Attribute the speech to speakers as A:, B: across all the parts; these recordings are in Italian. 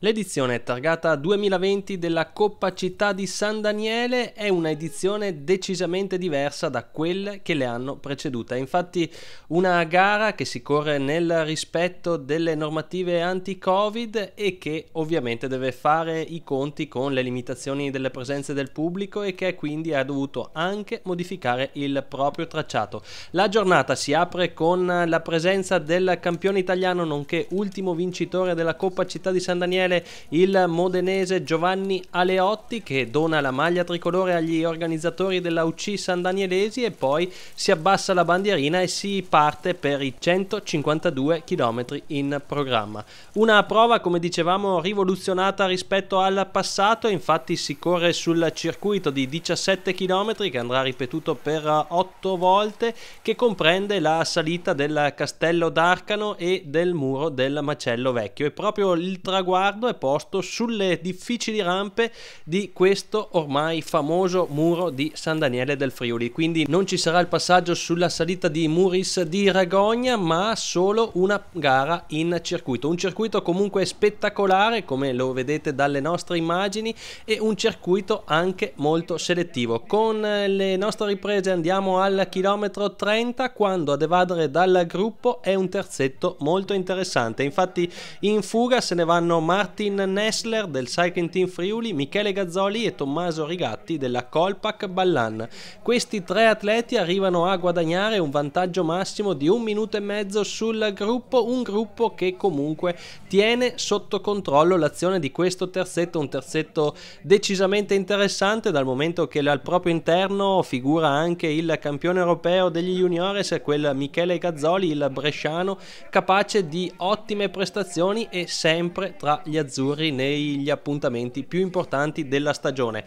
A: L'edizione targata 2020 della Coppa Città di San Daniele è una edizione decisamente diversa da quelle che le hanno precedute. infatti una gara che si corre nel rispetto delle normative anti-Covid e che ovviamente deve fare i conti con le limitazioni delle presenze del pubblico e che quindi ha dovuto anche modificare il proprio tracciato. La giornata si apre con la presenza del campione italiano nonché ultimo vincitore della Coppa Città di San Daniele Israele il modenese Giovanni Aleotti che dona la maglia tricolore agli organizzatori della UC San Danielesi e poi si abbassa la bandierina e si parte per i 152 km in programma. Una prova come dicevamo rivoluzionata rispetto al passato, infatti si corre sul circuito di 17 km che andrà ripetuto per 8 volte che comprende la salita del castello d'Arcano e del muro del macello vecchio e proprio il traguardo sguardo è posto sulle difficili rampe di questo ormai famoso muro di San Daniele del Friuli. Quindi non ci sarà il passaggio sulla salita di Muris di Ragogna, ma solo una gara in circuito. Un circuito comunque spettacolare, come lo vedete dalle nostre immagini, e un circuito anche molto selettivo. Con eh, le nostre riprese andiamo al chilometro 30, quando ad evadere dal gruppo è un terzetto molto interessante. Infatti in fuga se ne vanno Marta Martin Nessler del Cycling Team Friuli, Michele Gazzoli e Tommaso Rigatti della Colpac Ballan. Questi tre atleti arrivano a guadagnare un vantaggio massimo di un minuto e mezzo sul gruppo, un gruppo che comunque tiene sotto controllo l'azione di questo terzetto, un terzetto decisamente interessante dal momento che al proprio interno figura anche il campione europeo degli juniores, quel Michele Gazzoli, il bresciano, capace di ottime prestazioni e sempre tra gli azzurri negli appuntamenti più importanti della stagione.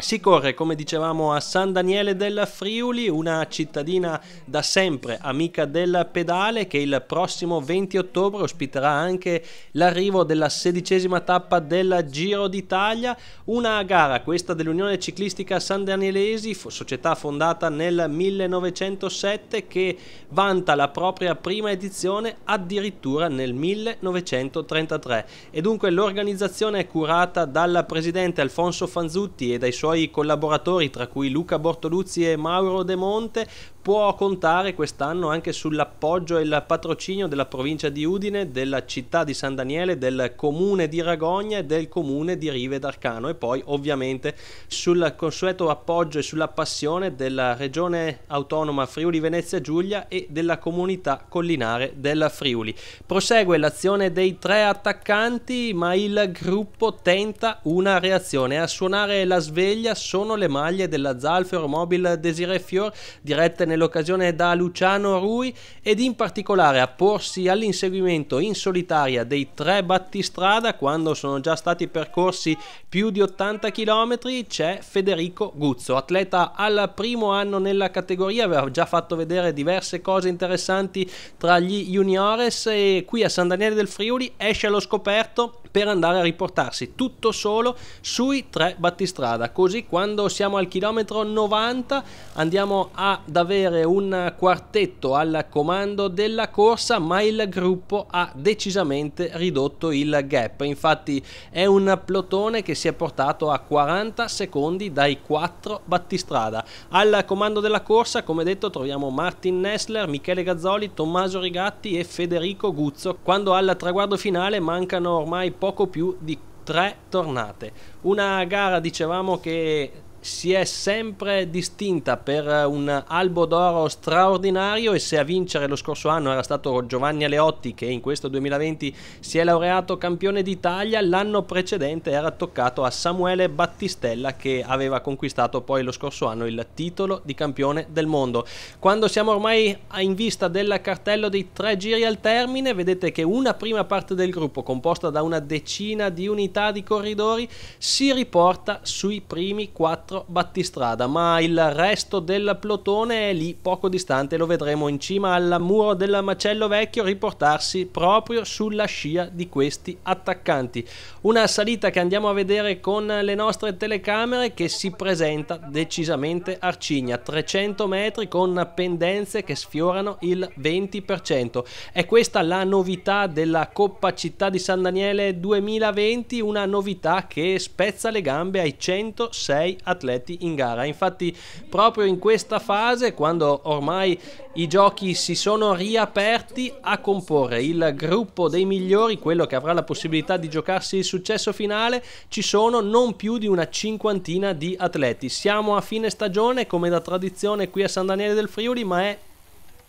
A: Si corre, come dicevamo, a San Daniele della Friuli, una cittadina da sempre amica del pedale che il prossimo 20 ottobre ospiterà anche l'arrivo della sedicesima tappa del Giro d'Italia, una gara questa dell'Unione Ciclistica San Danielesi, società fondata nel 1907 che vanta la propria prima edizione addirittura nel 1933 e dunque l'organizzazione è curata dal presidente Alfonso Fanzutti e dai suoi suoi collaboratori, tra cui Luca Bortoluzzi e Mauro De Monte, può contare quest'anno anche sull'appoggio e il patrocinio della provincia di Udine, della città di San Daniele, del comune di Ragogna e del comune di Rive d'Arcano e poi ovviamente sul consueto appoggio e sulla passione della regione autonoma Friuli Venezia Giulia e della comunità collinare della Friuli. Prosegue l'azione dei tre attaccanti ma il gruppo tenta una reazione. A suonare la sveglia sono le maglie della Zalfero Mobile Desire Fior dirette nell'occasione da Luciano Rui ed in particolare a porsi all'inseguimento in solitaria dei tre battistrada quando sono già stati percorsi più di 80 km c'è Federico Guzzo, atleta al primo anno nella categoria, aveva già fatto vedere diverse cose interessanti tra gli juniores e qui a San Daniele del Friuli esce allo scoperto per andare a riportarsi tutto solo sui tre battistrada così quando siamo al chilometro 90 andiamo ad avere un quartetto al comando della corsa ma il gruppo ha decisamente ridotto il gap infatti è un plotone che si è portato a 40 secondi dai quattro battistrada al comando della corsa come detto troviamo Martin Nessler Michele Gazzoli Tommaso Rigatti e Federico Guzzo quando al traguardo finale mancano ormai poco più di tre tornate. Una gara dicevamo che si è sempre distinta per un albo d'oro straordinario e se a vincere lo scorso anno era stato Giovanni Aleotti che in questo 2020 si è laureato campione d'Italia, l'anno precedente era toccato a Samuele Battistella che aveva conquistato poi lo scorso anno il titolo di campione del mondo. Quando siamo ormai in vista del cartello dei tre giri al termine vedete che una prima parte del gruppo composta da una decina di unità di corridori si riporta sui primi quattro 4 battistrada, ma il resto del plotone è lì poco distante, lo vedremo in cima al muro del macello vecchio riportarsi proprio sulla scia di questi attaccanti. Una salita che andiamo a vedere con le nostre telecamere che si presenta decisamente arcigna, 300 metri con pendenze che sfiorano il 20%. È questa la novità della Coppa Città di San Daniele 2020, una novità che spezza le gambe ai 106 attaccanti atleti in gara. Infatti proprio in questa fase, quando ormai i giochi si sono riaperti, a comporre il gruppo dei migliori, quello che avrà la possibilità di giocarsi il successo finale, ci sono non più di una cinquantina di atleti. Siamo a fine stagione, come da tradizione qui a San Daniele del Friuli, ma è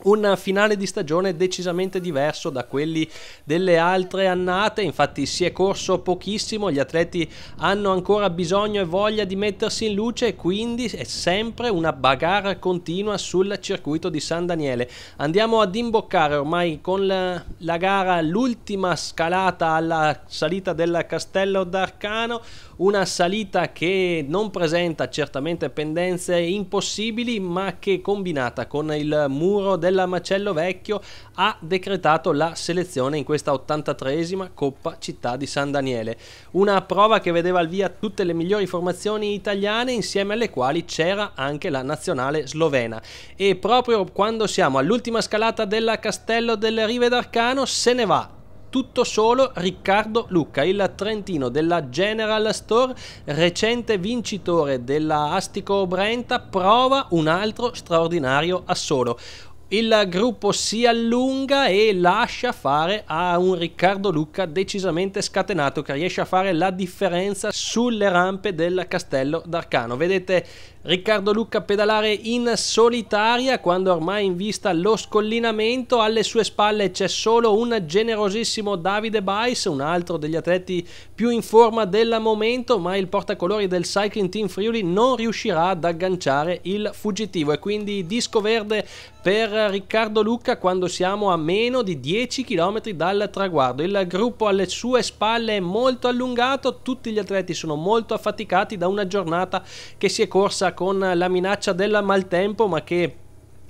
A: un finale di stagione decisamente diverso da quelli delle altre annate, infatti si è corso pochissimo, gli atleti hanno ancora bisogno e voglia di mettersi in luce e quindi è sempre una bagarre continua sul circuito di San Daniele. Andiamo ad imboccare ormai con la, la gara l'ultima scalata alla salita del Castello d'Arcano, una salita che non presenta certamente pendenze impossibili ma che combinata con il muro del della Macello Vecchio ha decretato la selezione in questa 83esima Coppa Città di San Daniele. Una prova che vedeva al via tutte le migliori formazioni italiane insieme alle quali c'era anche la nazionale slovena. E proprio quando siamo all'ultima scalata del Castello delle Rive d'Arcano se ne va tutto solo Riccardo Lucca, il trentino della General Store, recente vincitore della Astico Brenta, prova un altro straordinario assolo. Il gruppo si allunga e lascia fare a un Riccardo Lucca decisamente scatenato che riesce a fare la differenza sulle rampe del castello d'Arcano. Vedete Riccardo Lucca pedalare in solitaria quando ormai in vista lo scollinamento, alle sue spalle c'è solo un generosissimo Davide Bais, un altro degli atleti più in forma del momento, ma il portacolori del Cycling Team Friuli non riuscirà ad agganciare il fuggitivo e quindi disco verde per Riccardo Lucca quando siamo a meno di 10 km dal traguardo. Il gruppo alle sue spalle è molto allungato, tutti gli atleti sono molto affaticati da una giornata che si è corsa con la minaccia del maltempo ma che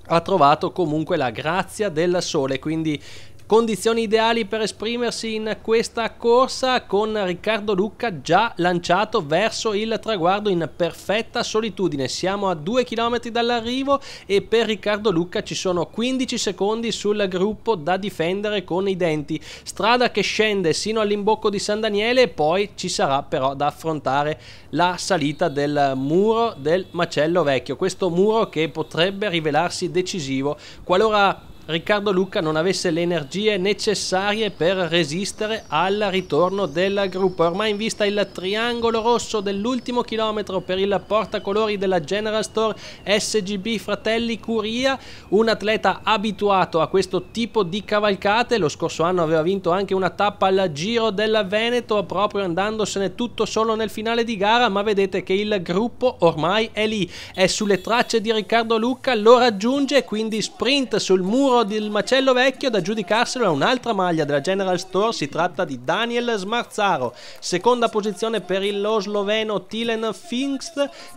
A: ha trovato comunque la grazia del sole, quindi Condizioni ideali per esprimersi in questa corsa con Riccardo Lucca già lanciato verso il traguardo in perfetta solitudine. Siamo a 2 km dall'arrivo e per Riccardo Lucca ci sono 15 secondi sul gruppo da difendere con i denti. Strada che scende sino all'imbocco di San Daniele e poi ci sarà però da affrontare la salita del muro del macello vecchio. Questo muro che potrebbe rivelarsi decisivo qualora Riccardo Lucca non avesse le energie necessarie per resistere al ritorno della gruppa. Ormai in vista il triangolo rosso dell'ultimo chilometro per il portacolori della General Store SGB Fratelli Curia, un atleta abituato a questo tipo di cavalcate, lo scorso anno aveva vinto anche una tappa al Giro della Veneto proprio andandosene tutto solo nel finale di gara, ma vedete che il gruppo ormai è lì, è sulle tracce di Riccardo Lucca, lo raggiunge, quindi sprint sul muro quello del macello vecchio da giudicarselo è un'altra maglia della General Store, si tratta di Daniel Smarzaro, seconda posizione per il lo sloveno Tilen Finks,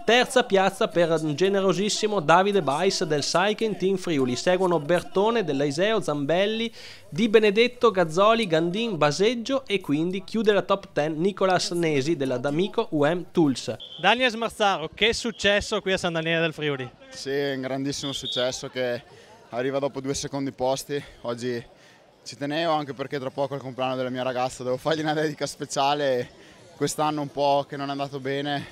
A: terza piazza per un generosissimo Davide Bais del Saiken Team Friuli, seguono Bertone dell'Aiseo, Zambelli, Di Benedetto, Gazzoli, Gandin, Baseggio e quindi chiude la top 10 Nicolas Nesi della D'Amico UM Tools. Daniel Smarzaro, che successo qui a San Daniele del Friuli? Sì, un grandissimo successo che arriva dopo due secondi posti,
B: oggi ci tenevo anche perché tra poco è il compleanno della mia ragazza, devo fargli una dedica speciale, quest'anno un po' che non è andato bene,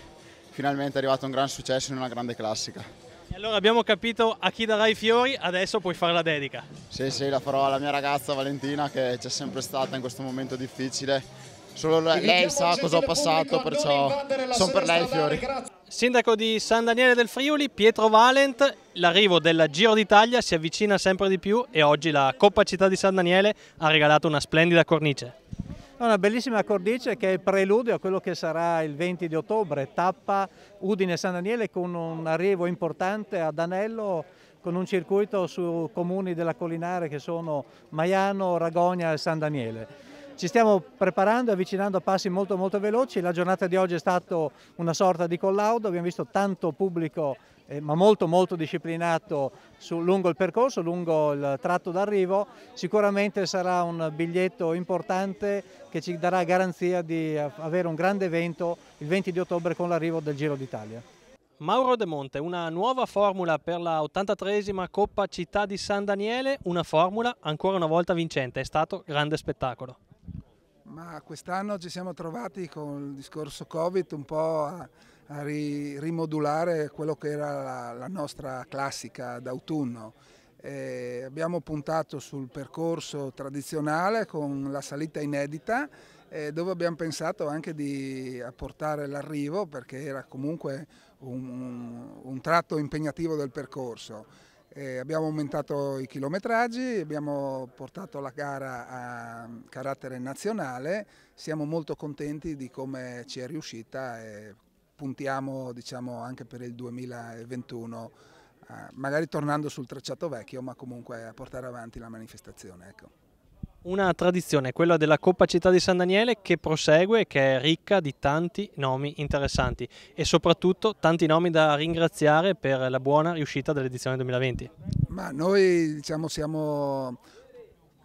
B: finalmente è arrivato un gran successo in una grande classica.
A: E allora abbiamo capito a chi darai i fiori, adesso puoi fare la dedica. Sì, sì, la farò alla mia ragazza Valentina che c'è sempre stata in questo momento difficile, solo lei sa cosa ho passato, perciò sono per lei i fiori. Grazie. Sindaco di San Daniele del Friuli, Pietro Valent, l'arrivo del Giro d'Italia si avvicina sempre di più e oggi la Coppa Città di San Daniele ha regalato una splendida cornice.
B: Una bellissima cornice che è preludio a quello che sarà il 20 di ottobre, tappa Udine-San Daniele con un arrivo importante ad Anello con un circuito su comuni della collinare che sono Maiano, Ragogna e San Daniele ci stiamo preparando e avvicinando a passi molto molto veloci, la giornata di oggi è stata una sorta di collaudo, abbiamo visto tanto pubblico eh, ma molto molto disciplinato su, lungo il percorso, lungo il tratto d'arrivo, sicuramente sarà un biglietto importante che ci darà garanzia di avere un grande evento il 20 di ottobre con l'arrivo del Giro d'Italia. Mauro De
A: Monte, una nuova formula per la 83esima Coppa Città di San Daniele, una formula ancora una volta vincente, è stato grande spettacolo.
B: Ma quest'anno ci siamo trovati con il discorso Covid un po' a, a ri, rimodulare quello che era la, la nostra classica d'autunno. E abbiamo puntato sul percorso tradizionale con la salita inedita dove abbiamo pensato anche di apportare l'arrivo perché era comunque un, un, un tratto impegnativo del percorso. Eh, abbiamo aumentato i chilometraggi, abbiamo portato la gara a carattere nazionale, siamo molto contenti di come ci è riuscita e puntiamo diciamo, anche per il 2021, eh, magari tornando sul tracciato vecchio, ma comunque a portare avanti la manifestazione. Ecco
A: una tradizione, quella della Coppa Città di San Daniele che prosegue e che è ricca di tanti nomi interessanti e soprattutto tanti nomi da ringraziare per la buona riuscita dell'edizione 2020.
B: Ma noi diciamo siamo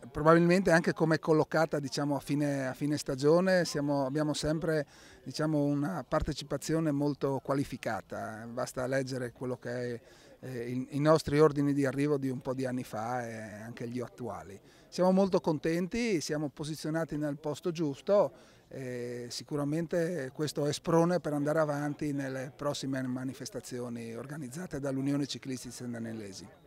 B: probabilmente anche come collocata diciamo, a, fine, a, fine, stagione siamo, abbiamo sempre diciamo, una partecipazione molto qualificata, basta leggere quello che è eh, i, i nostri ordini di arrivo di un po' di anni fa e anche gli attuali. Siamo molto contenti, siamo posizionati nel posto giusto e sicuramente questo è sprone per andare avanti nelle prossime manifestazioni organizzate dall'Unione Ciclisti Sendanellesi.